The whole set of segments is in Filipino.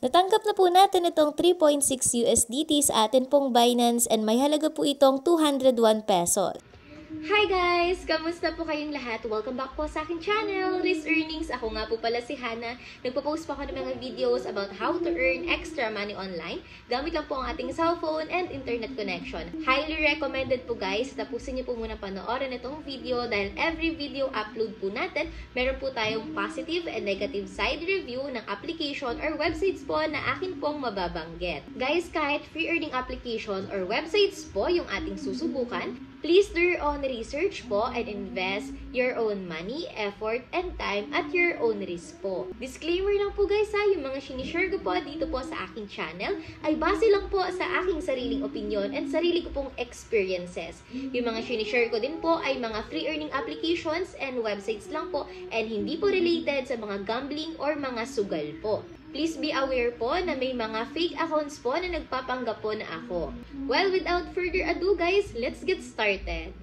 Natanggap na po natin itong 3.6 USDT sa atin pong Binance and may halaga po itong 201 pesos. Hi guys! Kamusta po kayong lahat? Welcome back po sa aking channel, Riz Earnings. Ako nga po pala si Hana. Nagpo-post po ako ng mga videos about how to earn extra money online. Gamit lang po ang ating cellphone and internet connection. Highly recommended po guys. Tapusin niyo po muna panoorin itong video dahil every video upload po natin, meron po tayong positive and negative side review ng application or websites po na akin pong mababanggit. Guys, kahit free earning application or websites po yung ating susubukan, Please do your own research po and invest your own money, effort, and time at your own risk po. Disclaimer lang po guys ha, yung mga sinishare ko po dito po sa aking channel ay base lang po sa aking sariling opinion and sarili ko pong experiences. Yung mga sinishare ko din po ay mga free earning applications and websites lang po and hindi po related sa mga gambling or mga sugal po. Please be aware po na may mga fake accounts po na nagpapanggap po na ako. Well, without further ado guys, let's get started.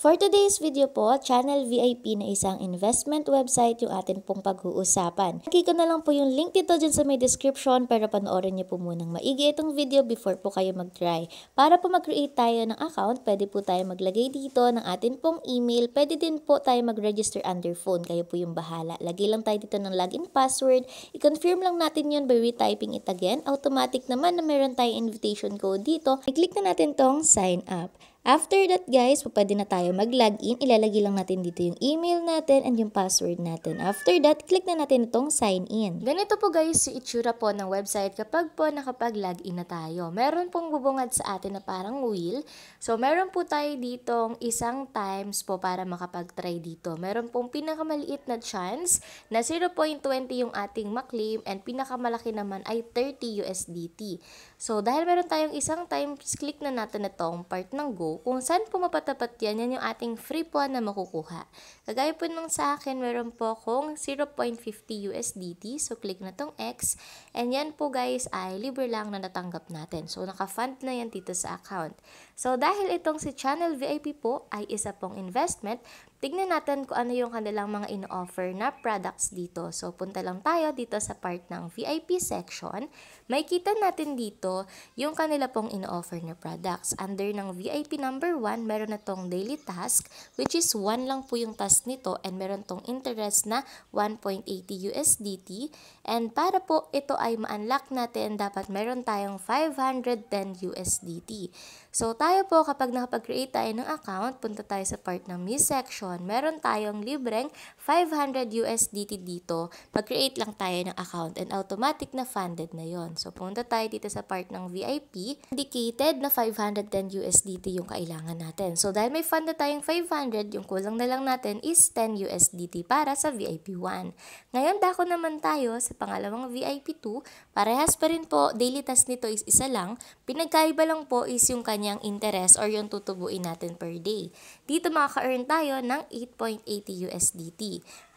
For today's video po, Channel VIP na isang investment website yung atin pong pag-uusapan. Lagi na lang po yung link dito dyan sa may description pero panoorin niyo po munang maigi itong video before po kayo mag-try. Para po mag-create tayo ng account, pwede po tayo maglagay dito ng atin pong email. Pwede din po tayo mag-register under phone. Kayo po yung bahala. Lagi lang tayo dito ng login password. I-confirm lang natin yon by retyping it again. Automatic naman na meron tayong invitation code dito. I-click na natin tong sign up. After that guys, pwede na tayo mag-login. Ilalagay lang natin dito yung email natin and yung password natin. After that, click na natin itong sign in. Ganito po guys yung itsura po ng website kapag po nakapag-login na tayo. Meron pong bubungad sa atin na parang wheel. So meron po tayo ditong isang times po para makapag-try dito. Meron pong pinakamaliit na chance na 0.20 yung ating maklaim and pinakamalaki naman ay 30 USDT. So, dahil meron tayong isang times click na natin itong part ng Go, kung saan pumapatapat yan, yan yung ating free pawn na makukuha. Kagaya po nung sa akin, meron po akong 0.50 USDT. So, click na tong X. And yan po guys ay libre lang na natanggap natin. So, naka-fund na yan dito sa account. So, dahil itong si Channel VIP po ay isa pong investment, tignan natin kung ano yung kanilang mga in-offer na products dito. So, punta lang tayo dito sa part ng VIP section. Makikita natin dito yung kanila pong in-offer na products. Under ng VIP number 1, meron na tong daily task, which is 1 lang po yung task cost nito and meron tong interest na 1.80 USDT. And para po ito ay ma-unlock natin, dapat meron tayong 510 USDT. So tayo po kapag nakapag-create tayo ng account, punta tayo sa part ng Mi section, meron tayong libreng 500 USDT dito. Pag-create lang tayo ng account and automatic na funded na yon. So punta tayo dito sa part ng VIP, indicated na 510 USDT yung kailangan natin. So dahil may fund na tayong 500, yung kulang na lang natin is 10 USDT para sa VIP 1. Ngayon dako naman tayo sa pangalawang VIP 2. Parehas pa rin po, daily task nito is isa lang. Pinagkaiba lang po is yung kanyang interest or yung tutubuin natin per day. Dito makaka-earn tayo ng 8.80 USDT.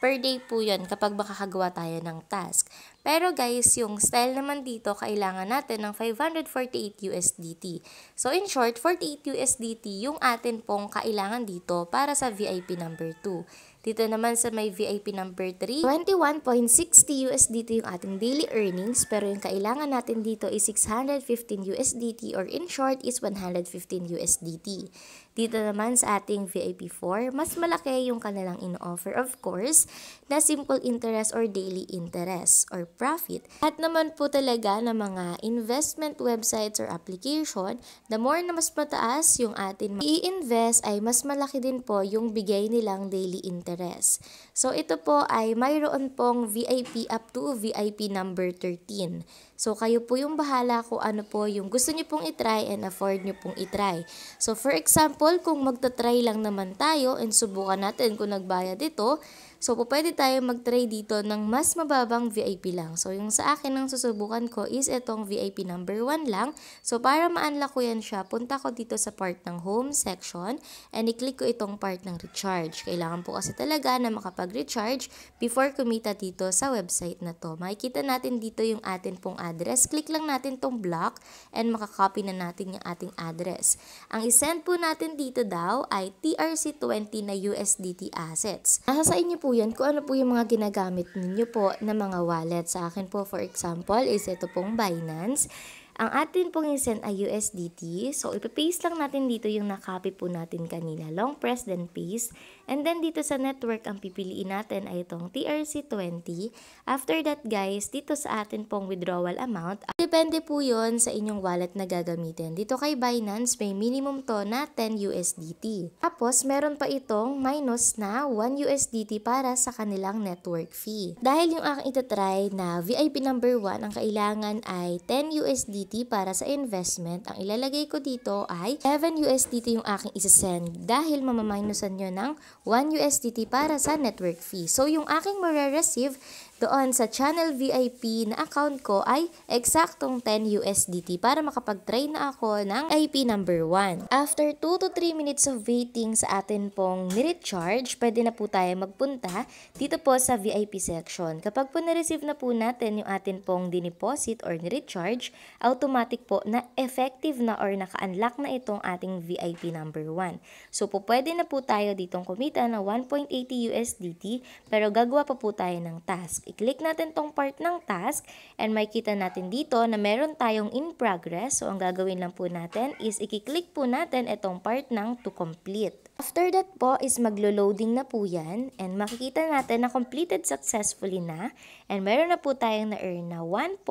Per day po yun kapag makakagawa tayo ng task. Pero guys, yung style naman dito, kailangan natin ng 548 USDT. So in short, 48 USDT yung atin pong kailangan dito para sa VIP number 2. Dito naman sa may VIP number 3, 21.60 USDT yung ating daily earnings pero yung kailangan natin dito is 615 USDT or in short is 115 USDT. Dito naman sa ating VIP 4, mas malaki yung kanilang in-offer of course na simple interest or daily interest or profit. At naman po talaga ng mga investment websites or application, the more na mas mataas yung atin i-invest ay mas malaki din po yung bigay nilang daily interest interest. So ito po ay mayroon pong VIP up to VIP number 13. So kayo po yung bahala kung ano po yung gusto nyo pong itry and afford nyo pong itry. So for example, kung magta-try lang naman tayo and subukan natin kung nagbayad ito, So, pwede tayo mag-try dito ng mas mababang VIP lang. So, yung sa akin ang susubukan ko is itong VIP number 1 lang. So, para ma-unlock ko yan siya, punta ko dito sa part ng home section and i-click ko itong part ng recharge. Kailangan po kasi talaga na makapag-recharge before kumita dito sa website na to. Makikita natin dito yung atin pong address. Click lang natin tong block and makakopy na natin yung ating address. Ang isend po natin dito daw ay TRC20 na USDT assets. Nasa sa inyo po po yan kung ano po yung mga ginagamit ninyo po na mga wallet. Sa akin po, for example, is ito pong Binance. Ang atin pong isend ay USDT. So, ipapaste lang natin dito yung nakopy po natin kanila. Long press, then paste. And then, dito sa network, ang pipiliin natin ay itong TRC20. After that, guys, dito sa atin pong withdrawal amount, depende po yon sa inyong wallet na gagamitin. Dito kay Binance, may minimum to na 10 USDT. Tapos, meron pa itong minus na 1 USDT para sa kanilang network fee. Dahil yung aking itatry na VIP number 1, ang kailangan ay 10 USDT USDT para sa investment, ang ilalagay ko dito ay 7 USDT yung aking isa-send dahil mamaminusan nyo ng 1 USDT para sa network fee. So, yung aking mare-receive doon sa channel VIP na account ko ay eksaktong 10 USDT para makapag-trade na ako ng IP number 1. After 2 to 3 minutes of waiting sa atin pong ni-recharge, pwede na po tayo magpunta dito po sa VIP section. Kapag po na-receive na po natin yung atin pong dineposit or ni-recharge, automatic po na effective na or naka-unlock na itong ating VIP number 1. So po pwede na po tayo ditong kumita ng 1.80 USDT pero gagawa pa po tayo ng task i-click natin tong part ng task and makita natin dito na meron tayong in progress. So, ang gagawin lang po natin is i-click po natin itong part ng to complete. After that po is maglo-loading na po yan and makikita natin na completed successfully na and meron na po tayong na-earn na 1.80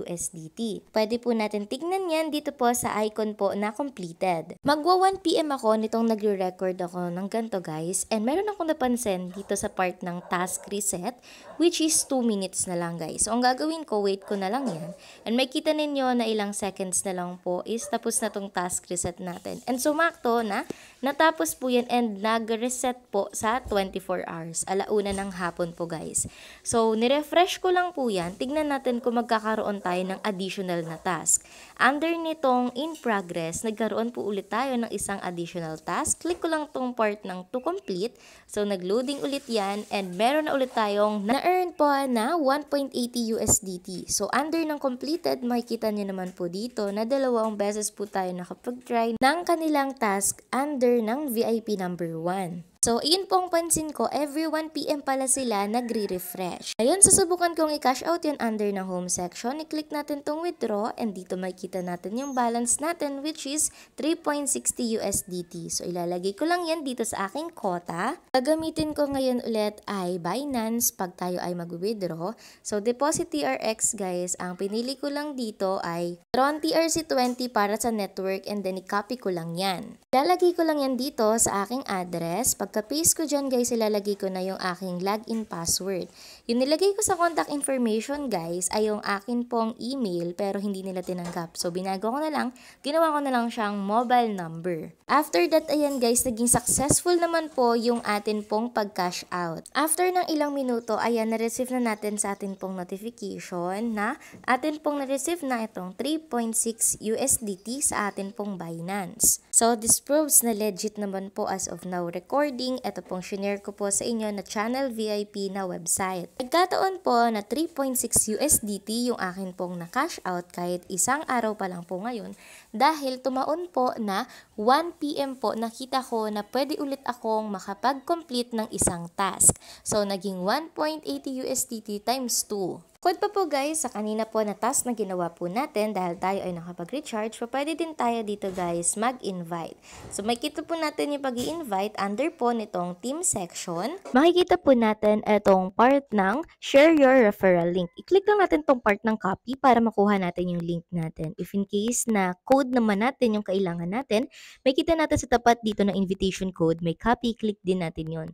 USDT. Pwede po natin tignan yan dito po sa icon po na completed. Magwa 1pm ako nitong nagre-record ako ng ganito guys and meron akong napansin dito sa part ng task reset which is 2 minutes na lang guys. So ang gagawin ko, wait ko na lang yan and makita ninyo na ilang seconds na lang po is tapos na tong task reset natin. And sumakto na Natapos po yan and nag-reset po sa 24 hours. Alauna ng hapon po guys. So, nirefresh ko lang po yan. Tignan natin kung magkakaroon tayo ng additional na task. Under nitong in progress, nagkaroon po ulit tayo ng isang additional task. Click ko lang tong part ng to complete. So, nagloading ulit yan and meron na ulit tayong na-earn po na 1.80 USDT. So, under ng completed, makikita nyo naman po dito na dalawang beses po tayo nakapag-try ng kanilang task under ng VIP number 1. So, iyon po ang pansin ko, every 1pm pala sila nagre-refresh. Ngayon, susubukan kong i-cash out yun under na home section. I-click natin tong withdraw and dito makikita natin yung balance natin which is 3.60 USDT. So, ilalagay ko lang yan dito sa aking quota. Gagamitin ko ngayon ulit ay Binance pag tayo ay mag-withdraw. So, deposit TRX guys, ang pinili ko lang dito ay Tron TRC20 para sa network and then i-copy ko lang yan. Lalagay ko lang yan dito sa aking address. Pag Pagka-paste ko dyan guys, ilalagay ko na yung aking login password. Yung nilagay ko sa contact information guys ay yung akin pong email pero hindi nila tinanggap. So binago ko na lang, ginawa ko na lang siyang mobile number. After that ayan guys, naging successful naman po yung atin pong pag-cash out. After ng ilang minuto, ayan na-receive na natin sa atin pong notification na atin pong na-receive na itong 3.6 USDT sa atin pong Binance. So this proves na legit naman po as of now recording recording, ito pong shinare ko po sa inyo na channel VIP na website. Nagkataon po na 3.6 USDT yung akin pong na-cash out kahit isang araw pa lang po ngayon dahil tumaon po na 1pm po nakita ko na pwede ulit akong makapag-complete ng isang task. So naging 1.80 USDT times 2. Kod pa po guys, sa kanina po na task na ginawa po natin dahil tayo ay nakapag-recharge, pa pwede din tayo dito guys mag-invite. So makikita po natin yung pag invite under po nitong team section. Makikita po natin itong part ng share your referral link. I-click lang natin tong part ng copy para makuha natin yung link natin. If in case na code naman natin yung kailangan natin, makikita natin sa tapat dito na invitation code, may copy, click din natin yon.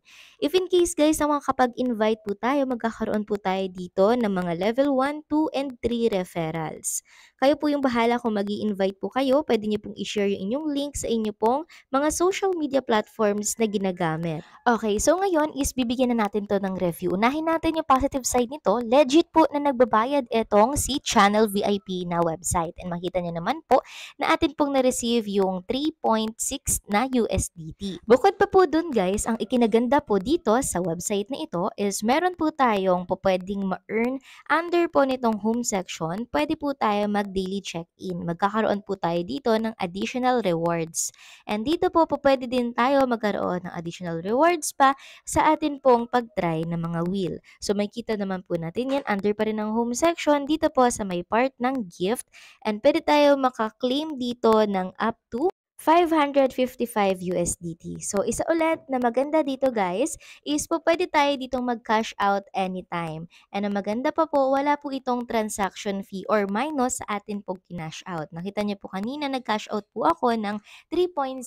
If in case guys na kapag invite po tayo, magkakaroon po tayo dito ng mga level 1, 2, and 3 referrals. Kayo po yung bahala kung mag invite po kayo. Pwede niyo pong i-share yung inyong link sa inyo pong mga social media platforms na ginagamit. Okay, so ngayon is bibigyan na natin to ng review. Unahin natin yung positive side nito. Legit po na nagbabayad itong si Channel VIP na website. And makita niyo naman po na atin pong na-receive yung 3.6 na USDT. Bukod pa po dun guys, ang ikinaganda po dito sa website na ito is meron po tayong po pwedeng ma-earn Under po nitong home section, pwede po tayo mag-daily check-in. Magkakaroon po tayo dito ng additional rewards. And dito po, po pwede din tayo magkaroon ng additional rewards pa sa atin pong pag-try ng mga wheel. So makita naman po natin yan under pa rin ng home section dito po sa may part ng gift. And pwede tayo makaklaim dito ng up to 555 USDT. So, isa ulit na maganda dito guys is po pwede tayo ditong mag-cash out anytime. And ang maganda pa po, wala po itong transaction fee or minus sa atin pong kinash out. Nakita niyo po kanina, nag-cash out po ako ng 3.60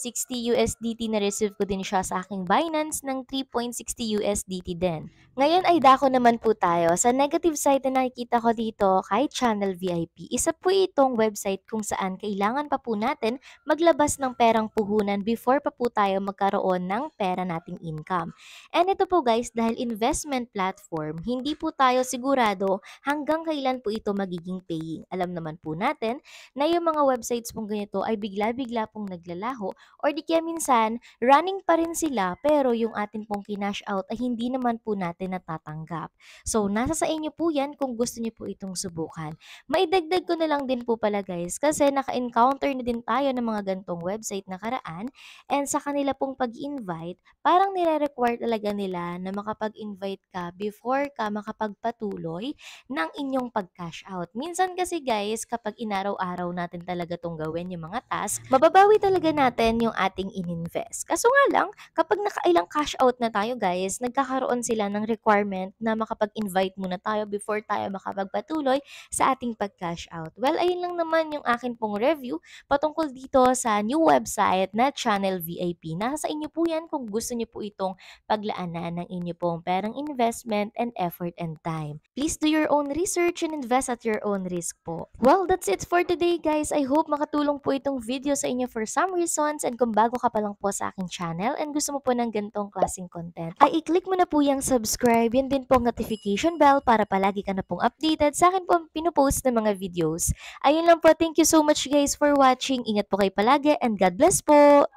USDT na receive ko din siya sa aking Binance ng 3.60 USDT din. Ngayon ay dako naman po tayo. Sa negative side na nakikita ko dito kay Channel VIP, isa po itong website kung saan kailangan pa po natin maglabas ng perang puhunan before pa po tayo magkaroon ng pera nating income. And ito po guys, dahil investment platform, hindi po tayo sigurado hanggang kailan po ito magiging paying. Alam naman po natin na yung mga websites pong ganito ay bigla-bigla pong naglalaho or di kaya minsan running pa rin sila pero yung atin pong kinash out ay hindi naman po natin natatanggap. So, nasa sa inyo po yan kung gusto niyo po itong subukan. Maidagdag ko na lang din po pala guys kasi naka-encounter na din tayo ng mga gantong websites website nakaraan and sa kanila pong pag-invite, parang nire-require talaga nila na makapag-invite ka before ka makapagpatuloy ng inyong pag-cash out. Minsan kasi guys, kapag inaraw-araw natin talaga tong gawin yung mga task, mababawi talaga natin yung ating ininvest. Kaso nga lang, kapag nakailang cash out na tayo guys, nagkakaroon sila ng requirement na makapag-invite muna tayo before tayo makapagpatuloy sa ating pag-cash out. Well, ayun lang naman yung akin pong review patungkol dito sa new yung website na Channel VIP. Nasa inyo po yan kung gusto nyo po itong paglaanan ng inyo pong perang investment and effort and time. Please do your own research and invest at your own risk po. Well, that's it for today guys. I hope makatulong po itong video sa inyo for some reasons and kung bago ka pa lang po sa aking channel and gusto mo po ng ganitong klaseng content, ay i-click mo na po yung subscribe, yan din po notification bell para palagi ka na pong updated sa akin po ang pinupost ng mga videos. Ayun lang po, thank you so much guys for watching. Ingat po kayo palagi and God bless po!